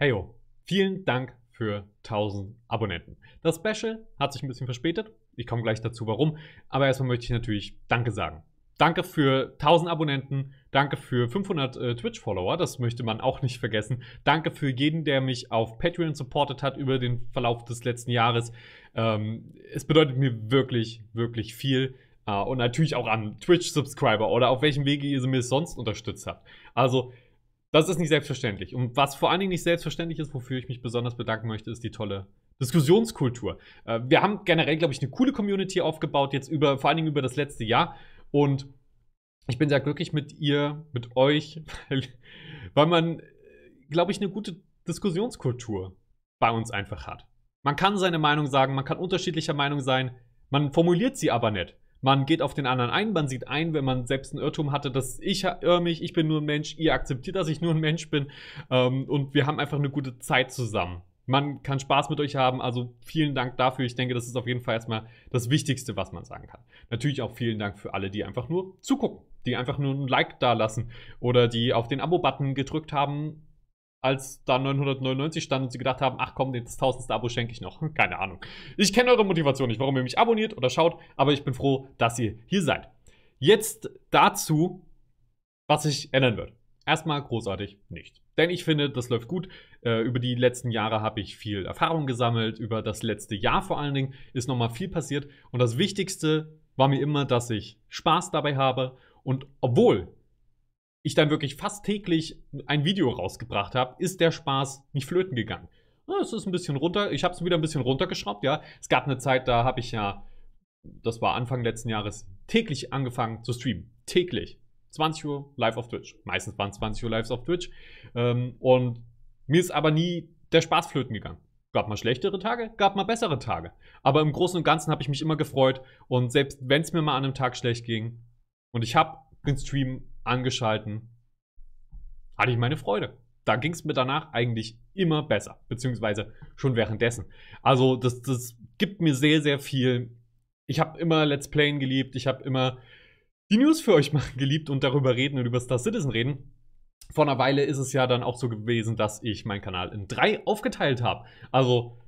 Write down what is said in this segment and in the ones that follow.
Heyo, vielen Dank für 1000 Abonnenten. Das Special hat sich ein bisschen verspätet. Ich komme gleich dazu, warum. Aber erstmal möchte ich natürlich Danke sagen. Danke für 1000 Abonnenten. Danke für 500 äh, Twitch-Follower. Das möchte man auch nicht vergessen. Danke für jeden, der mich auf Patreon supportet hat über den Verlauf des letzten Jahres. Ähm, es bedeutet mir wirklich, wirklich viel. Äh, und natürlich auch an Twitch-Subscriber oder auf welchem Wege ihr sie mir sonst unterstützt habt. Also, das ist nicht selbstverständlich. Und was vor allen Dingen nicht selbstverständlich ist, wofür ich mich besonders bedanken möchte, ist die tolle Diskussionskultur. Äh, wir haben generell, glaube ich, eine coole Community aufgebaut, jetzt über, vor allen Dingen über das letzte Jahr. Und ich bin sehr glücklich mit ihr, mit euch, weil, weil man, glaube ich, eine gute Diskussionskultur bei uns einfach hat. Man kann seine Meinung sagen, man kann unterschiedlicher Meinung sein, man formuliert sie aber nicht. Man geht auf den anderen ein, man sieht ein, wenn man selbst einen Irrtum hatte, dass ich irre mich, ich bin nur ein Mensch, ihr akzeptiert, dass ich nur ein Mensch bin ähm, und wir haben einfach eine gute Zeit zusammen. Man kann Spaß mit euch haben, also vielen Dank dafür. Ich denke, das ist auf jeden Fall erstmal das Wichtigste, was man sagen kann. Natürlich auch vielen Dank für alle, die einfach nur zugucken, die einfach nur ein Like da lassen oder die auf den Abo-Button gedrückt haben als da 999 stand und sie gedacht haben, ach komm, das tausendste Abo schenke ich noch. Keine Ahnung. Ich kenne eure Motivation nicht, warum ihr mich abonniert oder schaut, aber ich bin froh, dass ihr hier seid. Jetzt dazu, was sich ändern wird. Erstmal großartig nicht. Denn ich finde, das läuft gut. Äh, über die letzten Jahre habe ich viel Erfahrung gesammelt. Über das letzte Jahr vor allen Dingen ist nochmal viel passiert. Und das Wichtigste war mir immer, dass ich Spaß dabei habe. Und obwohl ich dann wirklich fast täglich ein Video rausgebracht habe, ist der Spaß nicht flöten gegangen. Es ist ein bisschen runter, ich habe es wieder ein bisschen runtergeschraubt, ja. Es gab eine Zeit, da habe ich ja, das war Anfang letzten Jahres, täglich angefangen zu streamen. Täglich. 20 Uhr live auf Twitch. Meistens waren 20 Uhr live auf Twitch. Ähm, und mir ist aber nie der Spaß flöten gegangen. Gab mal schlechtere Tage, gab mal bessere Tage. Aber im Großen und Ganzen habe ich mich immer gefreut. Und selbst wenn es mir mal an einem Tag schlecht ging und ich habe den Stream angeschalten, hatte ich meine Freude. Da ging es mir danach eigentlich immer besser, beziehungsweise schon währenddessen. Also das, das gibt mir sehr, sehr viel. Ich habe immer Let's Playen geliebt, ich habe immer die News für euch machen geliebt und darüber reden und über Star Citizen reden. Vor einer Weile ist es ja dann auch so gewesen, dass ich meinen Kanal in drei aufgeteilt habe. Also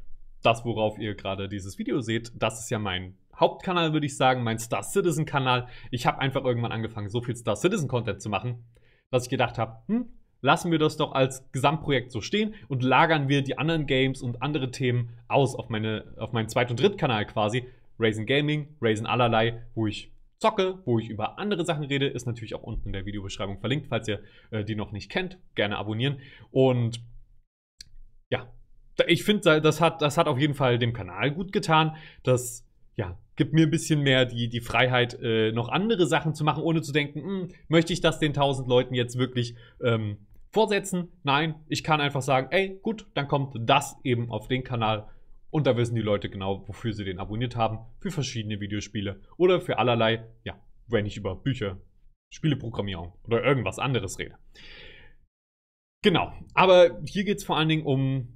das, worauf ihr gerade dieses Video seht, das ist ja mein Hauptkanal würde ich sagen, mein Star Citizen Kanal. Ich habe einfach irgendwann angefangen, so viel Star Citizen Content zu machen, dass ich gedacht habe, hm, lassen wir das doch als Gesamtprojekt so stehen und lagern wir die anderen Games und andere Themen aus auf, meine, auf meinen Zweit- und Drittkanal quasi. Raisin Gaming, Raisin Allerlei, wo ich zocke, wo ich über andere Sachen rede, ist natürlich auch unten in der Videobeschreibung verlinkt, falls ihr äh, die noch nicht kennt, gerne abonnieren. Und ja, ich finde, das hat, das hat auf jeden Fall dem Kanal gut getan, dass ja, gibt mir ein bisschen mehr die, die Freiheit, äh, noch andere Sachen zu machen, ohne zu denken, hm, möchte ich das den 1000 Leuten jetzt wirklich ähm, vorsetzen? Nein, ich kann einfach sagen, ey, gut, dann kommt das eben auf den Kanal. Und da wissen die Leute genau, wofür sie den abonniert haben. Für verschiedene Videospiele oder für allerlei, ja, wenn ich über Bücher, Spieleprogrammierung oder irgendwas anderes rede. Genau, aber hier geht es vor allen Dingen um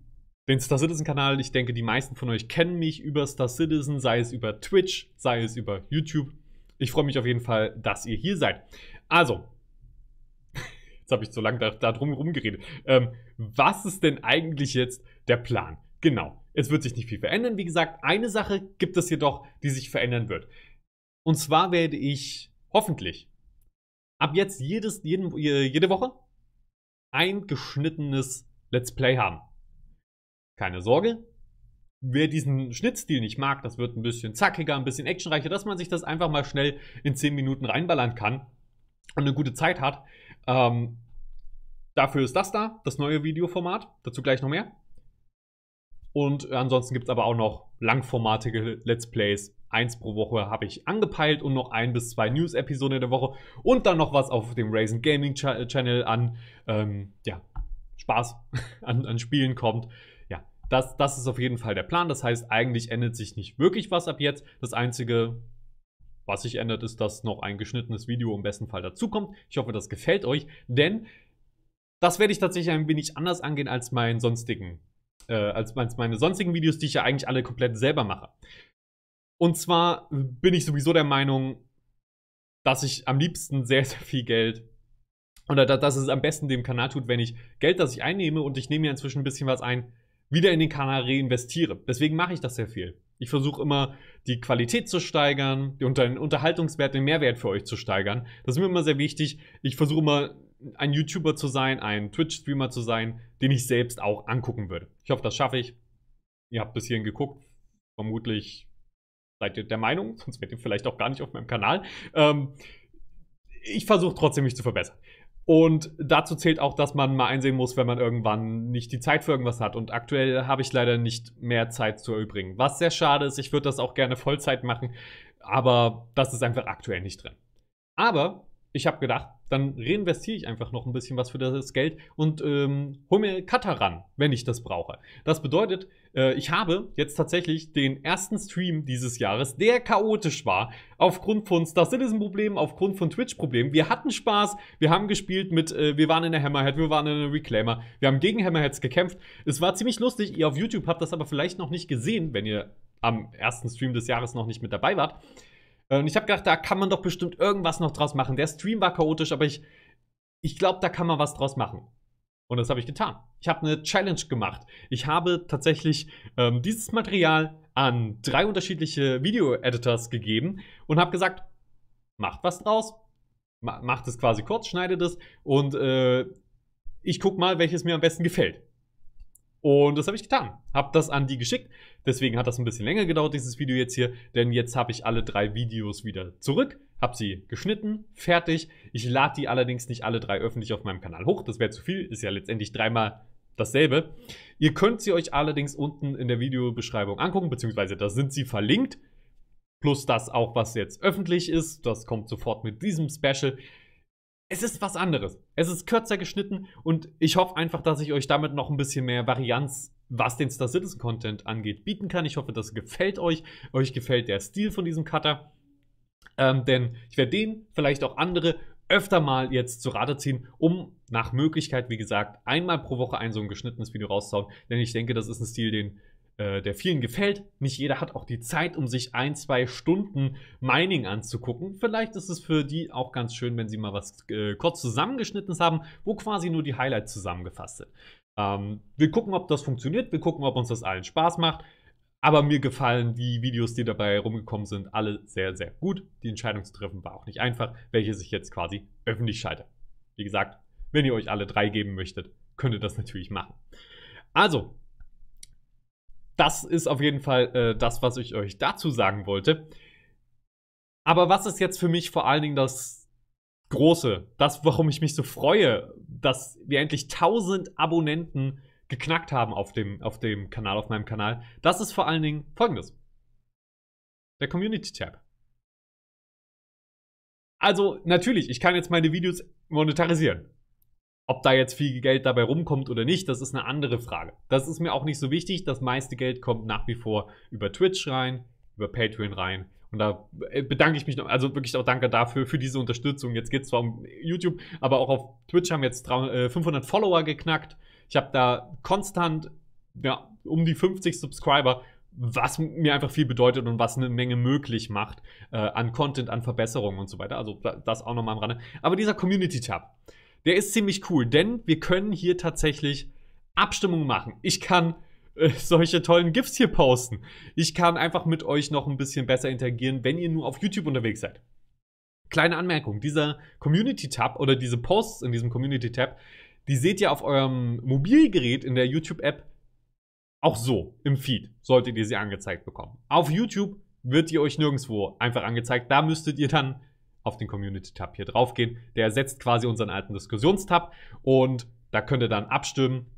den Star Citizen Kanal. Ich denke, die meisten von euch kennen mich über Star Citizen, sei es über Twitch, sei es über YouTube. Ich freue mich auf jeden Fall, dass ihr hier seid. Also, jetzt habe ich zu lange da, da, drum rumgeredet. Ähm, was ist denn eigentlich jetzt der Plan? Genau, es wird sich nicht viel verändern. Wie gesagt, eine Sache gibt es jedoch, die sich verändern wird. Und zwar werde ich hoffentlich ab jetzt jedes, jeden, jede Woche ein geschnittenes Let's Play haben. Keine Sorge. Wer diesen Schnittstil nicht mag, das wird ein bisschen zackiger, ein bisschen actionreicher, dass man sich das einfach mal schnell in 10 Minuten reinballern kann und eine gute Zeit hat. Ähm, dafür ist das da, das neue Videoformat. Dazu gleich noch mehr. Und ansonsten gibt es aber auch noch langformatige Let's Plays. Eins pro Woche habe ich angepeilt und noch ein bis zwei News-Episoden in der Woche und dann noch was auf dem Raisin Gaming Ch Channel an ähm, ja, Spaß an, an Spielen kommt das, das ist auf jeden Fall der Plan. Das heißt, eigentlich ändert sich nicht wirklich was ab jetzt. Das Einzige, was sich ändert, ist, dass noch ein geschnittenes Video im besten Fall dazukommt. Ich hoffe, das gefällt euch, denn das werde ich tatsächlich ein wenig anders angehen als meinen sonstigen, äh, als, als meine sonstigen Videos, die ich ja eigentlich alle komplett selber mache. Und zwar bin ich sowieso der Meinung, dass ich am liebsten sehr, sehr viel Geld oder dass es am besten dem Kanal tut, wenn ich Geld, das ich einnehme und ich nehme ja inzwischen ein bisschen was ein, wieder in den Kanal reinvestiere. Deswegen mache ich das sehr viel. Ich versuche immer, die Qualität zu steigern, den Unterhaltungswert, den Mehrwert für euch zu steigern. Das ist mir immer sehr wichtig. Ich versuche immer, ein YouTuber zu sein, ein Twitch-Streamer zu sein, den ich selbst auch angucken würde. Ich hoffe, das schaffe ich. Ihr habt bis hierhin geguckt. Vermutlich seid ihr der Meinung, sonst wärt ihr vielleicht auch gar nicht auf meinem Kanal. Ähm, ich versuche trotzdem, mich zu verbessern. Und dazu zählt auch, dass man mal einsehen muss, wenn man irgendwann nicht die Zeit für irgendwas hat. Und aktuell habe ich leider nicht mehr Zeit zu erübrigen. Was sehr schade ist, ich würde das auch gerne Vollzeit machen, aber das ist einfach aktuell nicht drin. Aber ich habe gedacht, dann reinvestiere ich einfach noch ein bisschen was für das Geld und ähm, hole mir Cutter ran, wenn ich das brauche. Das bedeutet, äh, ich habe jetzt tatsächlich den ersten Stream dieses Jahres, der chaotisch war, aufgrund von Star Citizen-Problemen, aufgrund von Twitch-Problemen. Wir hatten Spaß, wir haben gespielt mit, äh, wir waren in der Hammerhead, wir waren in der Reclaimer, wir haben gegen Hammerheads gekämpft. Es war ziemlich lustig, ihr auf YouTube habt das aber vielleicht noch nicht gesehen, wenn ihr am ersten Stream des Jahres noch nicht mit dabei wart. Äh, und ich habe gedacht, da kann man doch bestimmt irgendwas noch draus machen. Der Stream war chaotisch, aber ich, ich glaube, da kann man was draus machen. Und das habe ich getan. Ich habe eine Challenge gemacht. Ich habe tatsächlich ähm, dieses Material an drei unterschiedliche Video-Editors gegeben und habe gesagt, macht was draus, macht es quasi kurz, schneidet es und äh, ich gucke mal, welches mir am besten gefällt. Und das habe ich getan. Habe das an die geschickt. Deswegen hat das ein bisschen länger gedauert, dieses Video jetzt hier. Denn jetzt habe ich alle drei Videos wieder zurück. Habe sie geschnitten, fertig. Ich lade die allerdings nicht alle drei öffentlich auf meinem Kanal hoch. Das wäre zu viel. Ist ja letztendlich dreimal dasselbe. Ihr könnt sie euch allerdings unten in der Videobeschreibung angucken. Beziehungsweise da sind sie verlinkt. Plus das auch, was jetzt öffentlich ist. Das kommt sofort mit diesem Special es ist was anderes. Es ist kürzer geschnitten und ich hoffe einfach, dass ich euch damit noch ein bisschen mehr Varianz, was den Star Citizen Content angeht, bieten kann. Ich hoffe, das gefällt euch. Euch gefällt der Stil von diesem Cutter. Ähm, denn ich werde den, vielleicht auch andere, öfter mal jetzt zu Rate ziehen, um nach Möglichkeit, wie gesagt, einmal pro Woche ein so ein geschnittenes Video rauszuhauen. Denn ich denke, das ist ein Stil, den äh, der vielen gefällt. Nicht jeder hat auch die Zeit, um sich ein, zwei Stunden Mining anzugucken. Vielleicht ist es für die auch ganz schön, wenn sie mal was äh, kurz zusammengeschnittenes haben, wo quasi nur die Highlights zusammengefasst sind. Ähm, wir gucken, ob das funktioniert. Wir gucken, ob uns das allen Spaß macht. Aber mir gefallen die Videos, die dabei rumgekommen sind, alle sehr, sehr gut. Die Entscheidung zu treffen war auch nicht einfach, welche sich jetzt quasi öffentlich schalte. Wie gesagt, wenn ihr euch alle drei geben möchtet, könnt ihr das natürlich machen. Also, das ist auf jeden Fall äh, das, was ich euch dazu sagen wollte. Aber was ist jetzt für mich vor allen Dingen das Große, das, warum ich mich so freue, dass wir endlich 1000 Abonnenten geknackt haben auf dem, auf dem Kanal, auf meinem Kanal, das ist vor allen Dingen folgendes. Der Community-Tab. Also natürlich, ich kann jetzt meine Videos monetarisieren. Ob da jetzt viel Geld dabei rumkommt oder nicht, das ist eine andere Frage. Das ist mir auch nicht so wichtig. Das meiste Geld kommt nach wie vor über Twitch rein, über Patreon rein. Und da äh, bedanke ich mich, noch, also wirklich auch danke dafür, für diese Unterstützung. Jetzt geht es zwar um YouTube, aber auch auf Twitch haben jetzt 500 äh, Follower geknackt. Ich habe da konstant ja, um die 50 Subscriber, was mir einfach viel bedeutet und was eine Menge möglich macht äh, an Content, an Verbesserungen und so weiter. Also das auch nochmal am Rande. Aber dieser Community-Tab, der ist ziemlich cool, denn wir können hier tatsächlich Abstimmungen machen. Ich kann äh, solche tollen GIFs hier posten. Ich kann einfach mit euch noch ein bisschen besser interagieren, wenn ihr nur auf YouTube unterwegs seid. Kleine Anmerkung, dieser Community-Tab oder diese Posts in diesem Community-Tab, die seht ihr auf eurem Mobilgerät in der YouTube-App auch so im Feed, solltet ihr sie angezeigt bekommen. Auf YouTube wird ihr euch nirgendwo einfach angezeigt. Da müsstet ihr dann auf den Community-Tab hier drauf geht. Der ersetzt quasi unseren alten Diskussionstab und da könnt ihr dann abstimmen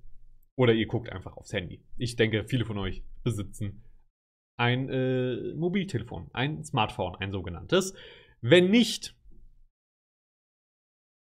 oder ihr guckt einfach aufs Handy. Ich denke, viele von euch besitzen ein äh, Mobiltelefon, ein Smartphone, ein sogenanntes. Wenn nicht,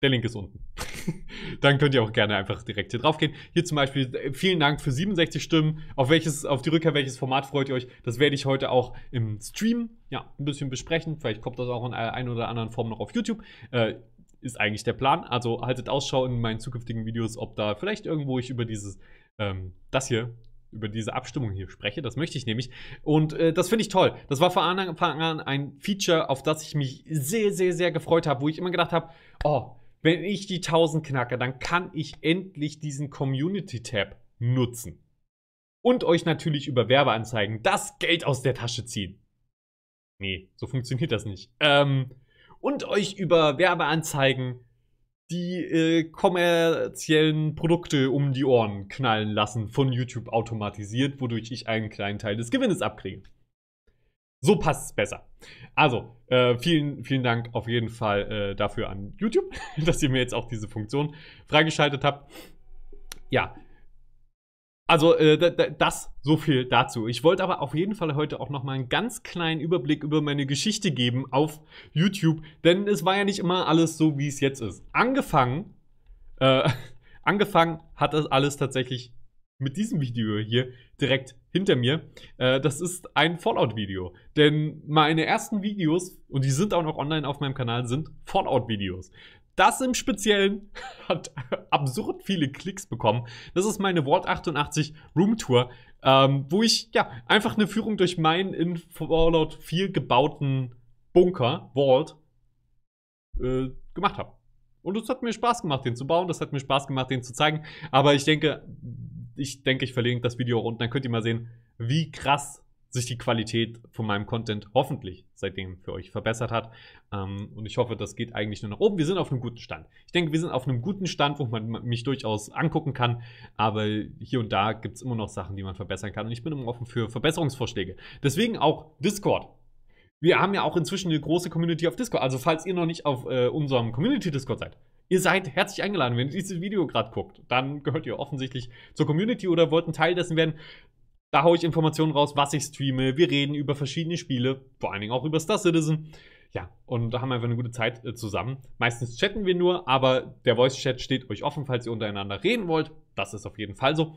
der Link ist unten. dann könnt ihr auch gerne einfach direkt hier drauf gehen. Hier zum Beispiel, äh, vielen Dank für 67 Stimmen. Auf, welches, auf die Rückkehr, welches Format freut ihr euch? Das werde ich heute auch im Stream ja, ein bisschen besprechen. Vielleicht kommt das auch in einer oder anderen Form noch auf YouTube. Äh, ist eigentlich der Plan. Also haltet Ausschau in meinen zukünftigen Videos, ob da vielleicht irgendwo ich über dieses, ähm, das hier über diese Abstimmung hier spreche. Das möchte ich nämlich. Und äh, das finde ich toll. Das war von Anfang an ein Feature, auf das ich mich sehr, sehr, sehr gefreut habe, wo ich immer gedacht habe, oh, wenn ich die 1000 knacke, dann kann ich endlich diesen Community-Tab nutzen. Und euch natürlich über Werbeanzeigen das Geld aus der Tasche ziehen. Nee, so funktioniert das nicht. Ähm, und euch über Werbeanzeigen die äh, kommerziellen Produkte um die Ohren knallen lassen von YouTube automatisiert, wodurch ich einen kleinen Teil des Gewinnes abkriege. So passt es besser. Also, äh, vielen, vielen Dank auf jeden Fall äh, dafür an YouTube, dass ihr mir jetzt auch diese Funktion freigeschaltet habt. Ja. Also, äh, das so viel dazu. Ich wollte aber auf jeden Fall heute auch nochmal einen ganz kleinen Überblick über meine Geschichte geben auf YouTube, denn es war ja nicht immer alles so, wie es jetzt ist. Angefangen, äh, angefangen hat das alles tatsächlich mit diesem Video hier direkt hinter mir, äh, das ist ein Fallout-Video. Denn meine ersten Videos, und die sind auch noch online auf meinem Kanal, sind Fallout-Videos. Das im Speziellen hat absurd viele Klicks bekommen. Das ist meine Vault 88 Room Tour, ähm, wo ich ja einfach eine Führung durch meinen in Fallout 4 gebauten Bunker, Vault, äh, gemacht habe. Und es hat mir Spaß gemacht, den zu bauen. Das hat mir Spaß gemacht, den zu zeigen. Aber ich denke, ich denke, ich verlinke das Video unten. dann könnt ihr mal sehen, wie krass sich die Qualität von meinem Content hoffentlich seitdem für euch verbessert hat. Ähm, und ich hoffe, das geht eigentlich nur nach oben. Wir sind auf einem guten Stand. Ich denke, wir sind auf einem guten Stand, wo man mich durchaus angucken kann. Aber hier und da gibt es immer noch Sachen, die man verbessern kann. Und ich bin immer offen für Verbesserungsvorschläge. Deswegen auch Discord. Wir haben ja auch inzwischen eine große Community auf Discord. Also falls ihr noch nicht auf äh, unserem Community-Discord seid, Ihr seid herzlich eingeladen, wenn ihr dieses Video gerade guckt. Dann gehört ihr offensichtlich zur Community oder wollt ein Teil dessen werden. Da haue ich Informationen raus, was ich streame. Wir reden über verschiedene Spiele, vor allen Dingen auch über Star Citizen. Ja, und da haben wir einfach eine gute Zeit äh, zusammen. Meistens chatten wir nur, aber der Voice-Chat steht euch offen, falls ihr untereinander reden wollt. Das ist auf jeden Fall so.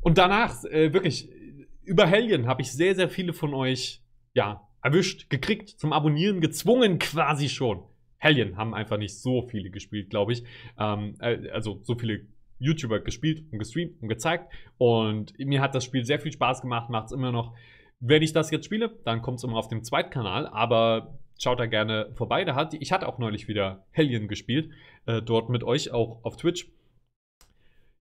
Und danach, äh, wirklich, über Helgen habe ich sehr, sehr viele von euch, ja, erwischt, gekriegt, zum Abonnieren gezwungen quasi schon. Hellion haben einfach nicht so viele gespielt, glaube ich. Ähm, äh, also so viele YouTuber gespielt und gestreamt und gezeigt. Und mir hat das Spiel sehr viel Spaß gemacht, macht es immer noch. Wenn ich das jetzt spiele, dann kommt es immer auf dem Zweitkanal, aber schaut da gerne vorbei. Da hat, ich hatte auch neulich wieder Hellion gespielt, äh, dort mit euch, auch auf Twitch.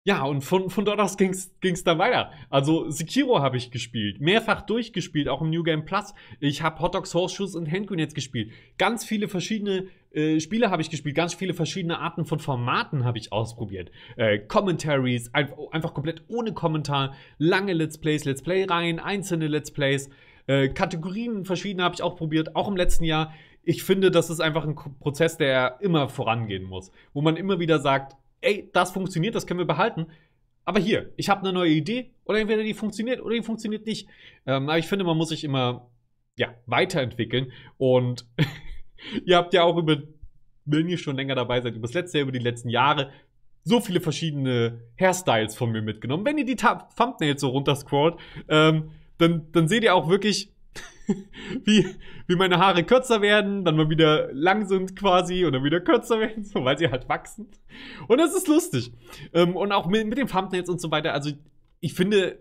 Ja, und von, von dort aus ging es dann weiter. Also Sekiro habe ich gespielt, mehrfach durchgespielt, auch im New Game Plus. Ich habe Hot Dogs, Horseshoes und Handgrenades gespielt. Ganz viele verschiedene äh, Spiele habe ich gespielt, ganz viele verschiedene Arten von Formaten habe ich ausprobiert. Äh, Commentaries, ein, einfach komplett ohne Kommentar, lange Let's Plays, Let's Play-Reihen, einzelne Let's Plays. Äh, Kategorien verschiedene habe ich auch probiert, auch im letzten Jahr. Ich finde, das ist einfach ein Prozess, der immer vorangehen muss, wo man immer wieder sagt, ey, das funktioniert, das können wir behalten. Aber hier, ich habe eine neue Idee oder entweder die funktioniert oder die funktioniert nicht. Ähm, aber ich finde, man muss sich immer ja, weiterentwickeln. Und ihr habt ja auch über, wenn ihr schon länger dabei seid, über das letzte Jahr, über die letzten Jahre, so viele verschiedene Hairstyles von mir mitgenommen. Wenn ihr die Thumbnails so runterscrollt, ähm, dann, dann seht ihr auch wirklich, wie, wie meine Haare kürzer werden, dann mal wieder lang sind quasi und dann wieder kürzer werden, so, weil sie halt wachsen. Und das ist lustig. Ähm, und auch mit, mit den Thumbnails und so weiter. Also ich finde,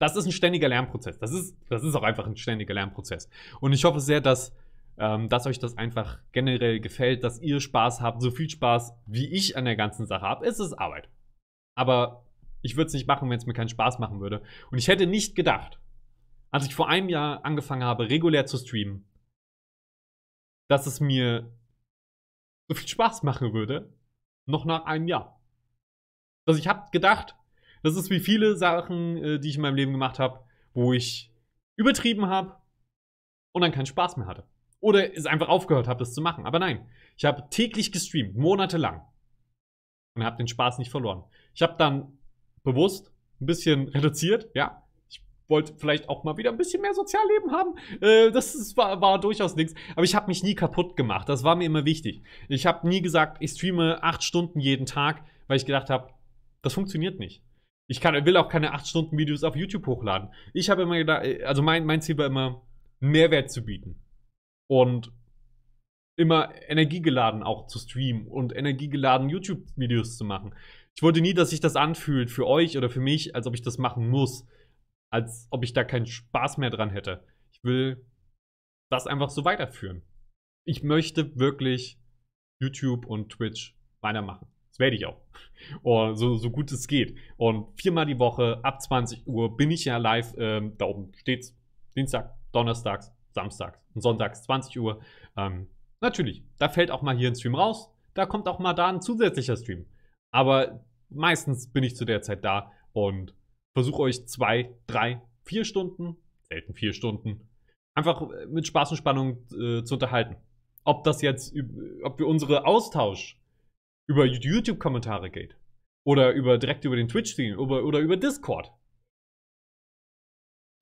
das ist ein ständiger Lernprozess. Das ist, das ist auch einfach ein ständiger Lernprozess. Und ich hoffe sehr, dass, ähm, dass euch das einfach generell gefällt, dass ihr Spaß habt, so viel Spaß, wie ich an der ganzen Sache habe. Es ist Arbeit. Aber ich würde es nicht machen, wenn es mir keinen Spaß machen würde. Und ich hätte nicht gedacht, als ich vor einem Jahr angefangen habe, regulär zu streamen, dass es mir so viel Spaß machen würde, noch nach einem Jahr. Also ich habe gedacht, das ist wie viele Sachen, äh, die ich in meinem Leben gemacht habe, wo ich übertrieben habe und dann keinen Spaß mehr hatte. Oder es einfach aufgehört habe, das zu machen. Aber nein, ich habe täglich gestreamt, monatelang. Und habe den Spaß nicht verloren. Ich habe dann bewusst ein bisschen reduziert, ja wollte vielleicht auch mal wieder ein bisschen mehr Sozialleben haben. Äh, das ist, war, war durchaus nichts. Aber ich habe mich nie kaputt gemacht. Das war mir immer wichtig. Ich habe nie gesagt, ich streame acht Stunden jeden Tag, weil ich gedacht habe, das funktioniert nicht. Ich kann, will auch keine 8-Stunden-Videos auf YouTube hochladen. Ich habe immer gedacht, äh, also mein, mein Ziel war immer, Mehrwert zu bieten. Und immer energiegeladen auch zu streamen und energiegeladen YouTube-Videos zu machen. Ich wollte nie, dass sich das anfühlt für euch oder für mich, als ob ich das machen muss als ob ich da keinen Spaß mehr dran hätte. Ich will das einfach so weiterführen. Ich möchte wirklich YouTube und Twitch weitermachen. Das werde ich auch. Oh, so, so gut es geht. Und viermal die Woche ab 20 Uhr bin ich ja live. Ähm, da oben steht's. Dienstag, Donnerstags, Samstags und Sonntags 20 Uhr. Ähm, natürlich, da fällt auch mal hier ein Stream raus. Da kommt auch mal da ein zusätzlicher Stream. Aber meistens bin ich zu der Zeit da und versuche euch zwei, drei, vier Stunden, selten vier Stunden, einfach äh, mit Spaß und Spannung äh, zu unterhalten. Ob das jetzt, ob wir unsere Austausch über YouTube-Kommentare geht oder über direkt über den Twitch-Stream oder, oder über Discord.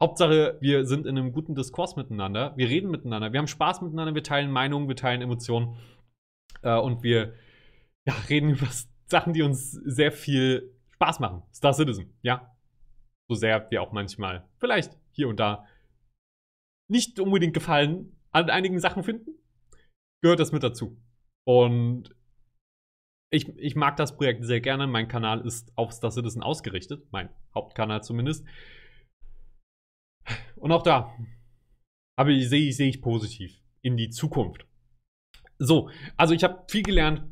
Hauptsache, wir sind in einem guten Diskurs miteinander, wir reden miteinander, wir haben Spaß miteinander, wir teilen Meinungen, wir teilen Emotionen äh, und wir ja, reden über Sachen, die uns sehr viel Spaß machen. Star Citizen, ja so sehr wir auch manchmal vielleicht hier und da nicht unbedingt Gefallen an einigen Sachen finden, gehört das mit dazu. Und ich, ich mag das Projekt sehr gerne. Mein Kanal ist auf Star Citizen ausgerichtet, mein Hauptkanal zumindest. Und auch da habe ich, sehe ich, sehe ich positiv in die Zukunft. So, also ich habe viel gelernt.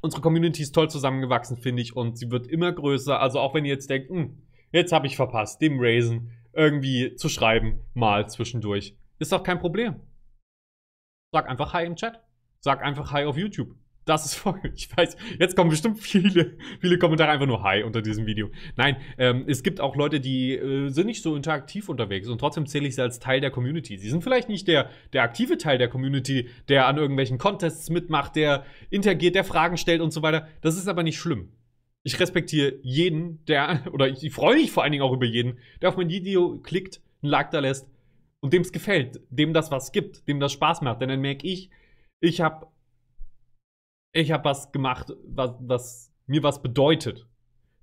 Unsere Community ist toll zusammengewachsen, finde ich, und sie wird immer größer. Also auch wenn ihr jetzt denkt, mh, hm, Jetzt habe ich verpasst, dem Raisin irgendwie zu schreiben, mal zwischendurch. Ist doch kein Problem. Sag einfach Hi im Chat. Sag einfach Hi auf YouTube. Das ist voll. Ich weiß, jetzt kommen bestimmt viele, viele Kommentare einfach nur Hi unter diesem Video. Nein, ähm, es gibt auch Leute, die äh, sind nicht so interaktiv unterwegs und trotzdem zähle ich sie als Teil der Community. Sie sind vielleicht nicht der, der aktive Teil der Community, der an irgendwelchen Contests mitmacht, der interagiert, der Fragen stellt und so weiter. Das ist aber nicht schlimm. Ich respektiere jeden, der, oder ich, ich freue mich vor allen Dingen auch über jeden, der auf mein Video klickt, einen Like da lässt und dem es gefällt, dem das was gibt, dem das Spaß macht. Denn dann merke ich, ich habe ich hab was gemacht, was, was mir was bedeutet.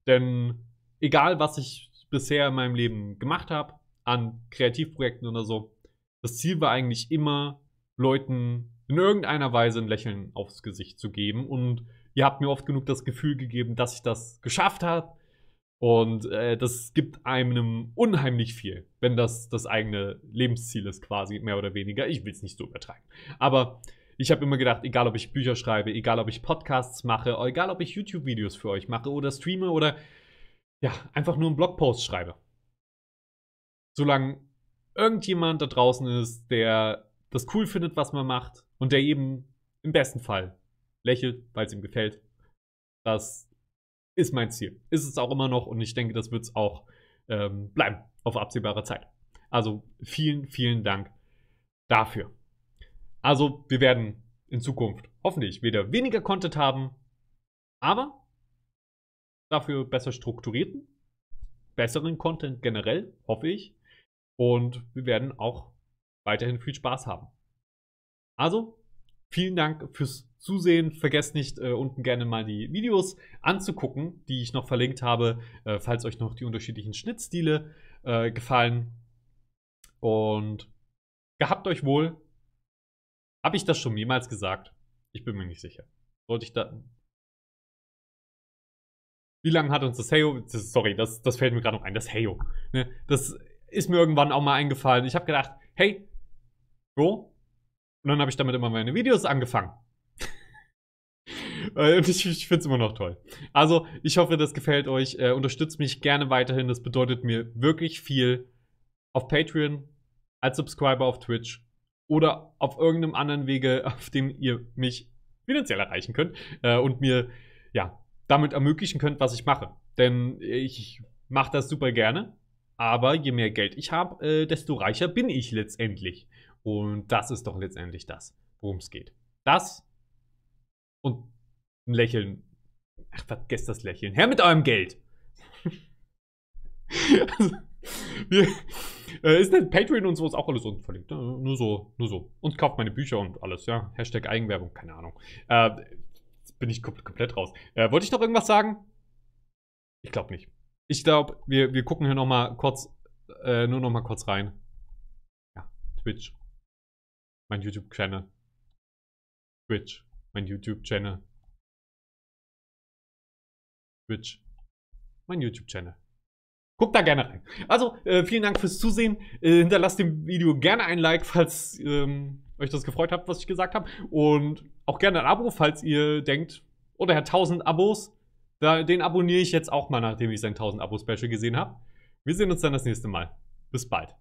Denn egal, was ich bisher in meinem Leben gemacht habe, an Kreativprojekten oder so, das Ziel war eigentlich immer, Leuten in irgendeiner Weise ein Lächeln aufs Gesicht zu geben und ihr habt mir oft genug das Gefühl gegeben, dass ich das geschafft habe. Und äh, das gibt einem unheimlich viel, wenn das das eigene Lebensziel ist, quasi, mehr oder weniger. Ich will es nicht so übertreiben. Aber ich habe immer gedacht, egal ob ich Bücher schreibe, egal ob ich Podcasts mache, egal ob ich YouTube-Videos für euch mache oder streame oder ja, einfach nur einen Blogpost schreibe. Solange irgendjemand da draußen ist, der das cool findet, was man macht und der eben im besten Fall lächelt, weil es ihm gefällt. Das ist mein Ziel. Ist es auch immer noch und ich denke, das wird es auch ähm, bleiben auf absehbare Zeit. Also vielen, vielen Dank dafür. Also wir werden in Zukunft hoffentlich wieder weniger Content haben, aber dafür besser strukturierten, besseren Content generell, hoffe ich. Und wir werden auch weiterhin viel Spaß haben. Also, vielen Dank fürs zusehen. Vergesst nicht, äh, unten gerne mal die Videos anzugucken, die ich noch verlinkt habe, äh, falls euch noch die unterschiedlichen Schnittstile äh, gefallen. Und gehabt euch wohl. Habe ich das schon jemals gesagt? Ich bin mir nicht sicher. Sollte ich da. Wie lange hat uns das Heyo? Sorry, das, das fällt mir gerade noch ein. Das Heyo. Ne? Das ist mir irgendwann auch mal eingefallen. Ich habe gedacht, hey, Bro. Und dann habe ich damit immer meine Videos angefangen. Und ich, ich finde es immer noch toll. Also, ich hoffe, das gefällt euch. Äh, unterstützt mich gerne weiterhin. Das bedeutet mir wirklich viel. Auf Patreon, als Subscriber auf Twitch oder auf irgendeinem anderen Wege, auf dem ihr mich finanziell erreichen könnt äh, und mir ja damit ermöglichen könnt, was ich mache. Denn ich mache das super gerne. Aber je mehr Geld ich habe, äh, desto reicher bin ich letztendlich. Und das ist doch letztendlich das, worum es geht. Das und ein Lächeln. Ach, vergesst das Lächeln. Her mit eurem Geld! also, wir, äh, ist denn Patreon und so ist auch alles unten verlinkt. Ne? Nur so, nur so. Und kauft meine Bücher und alles, ja. Hashtag Eigenwerbung, keine Ahnung. Äh, bin ich kom komplett raus. Äh, wollte ich noch irgendwas sagen? Ich glaube nicht. Ich glaube, wir, wir gucken hier nochmal kurz, äh, nur nochmal kurz rein. Ja, Twitch. Mein YouTube-Channel. Twitch. Mein YouTube-Channel. Twitch, mein YouTube-Channel. Guckt da gerne rein. Also, äh, vielen Dank fürs Zusehen. Äh, hinterlasst dem Video gerne ein Like, falls ähm, euch das gefreut hat, was ich gesagt habe. Und auch gerne ein Abo, falls ihr denkt, oh, hat 1000 Abos. Da, den abonniere ich jetzt auch mal, nachdem ich sein 1000 Abo-Special gesehen habe. Wir sehen uns dann das nächste Mal. Bis bald.